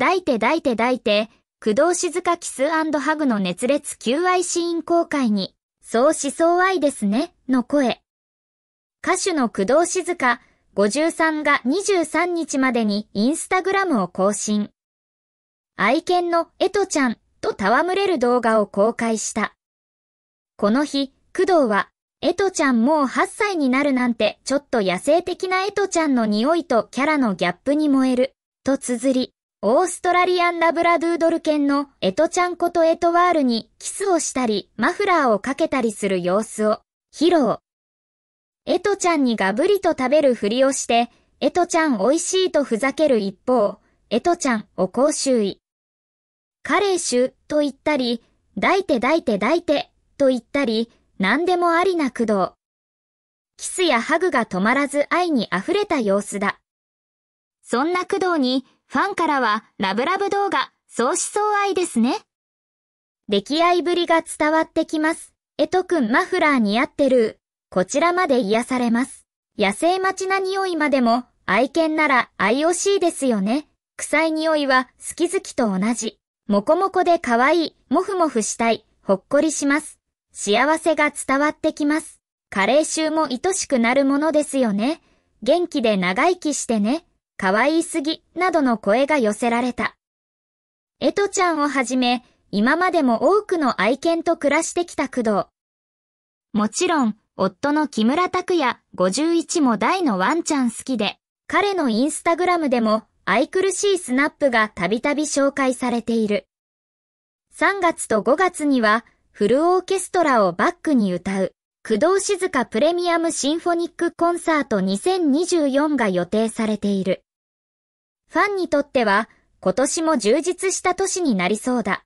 抱いて抱いて抱いて、工藤静香キスハグの熱烈求愛シーン公開に、そうしそう愛ですね、の声。歌手の工藤静香、53が23日までにインスタグラムを更新。愛犬のエトちゃんと戯れる動画を公開した。この日、工藤は、エトちゃんもう8歳になるなんてちょっと野生的なエトちゃんの匂いとキャラのギャップに燃える、と綴り、オーストラリアンラブラドゥードル犬のエトちゃんことエトワールにキスをしたり、マフラーをかけたりする様子を披露。エトちゃんにガブリと食べるふりをして、エトちゃん美味しいとふざける一方、エトちゃんお高周囲。カレー酒と言ったり、抱いて抱いて抱いてと言ったり、何でもありな駆動。キスやハグが止まらず愛に溢れた様子だ。そんな工藤にファンからはラブラブ動画相思相愛ですね。出来合いぶりが伝わってきます。えとくんマフラー似合ってる。こちらまで癒されます。野生待ちな匂いまでも愛犬なら愛惜しいですよね。臭い匂いは好き好きと同じ。もこもこで可愛い、もふもふしたい、ほっこりします。幸せが伝わってきます。加齢臭も愛しくなるものですよね。元気で長生きしてね。可愛すぎ、などの声が寄せられた。エトちゃんをはじめ、今までも多くの愛犬と暮らしてきた工藤。もちろん、夫の木村拓也51も大のワンちゃん好きで、彼のインスタグラムでも愛くるしいスナップがたびたび紹介されている。3月と5月にはフルオーケストラをバックに歌う工藤静香プレミアムシンフォニックコンサート2024が予定されている。ファンにとっては今年も充実した年になりそうだ。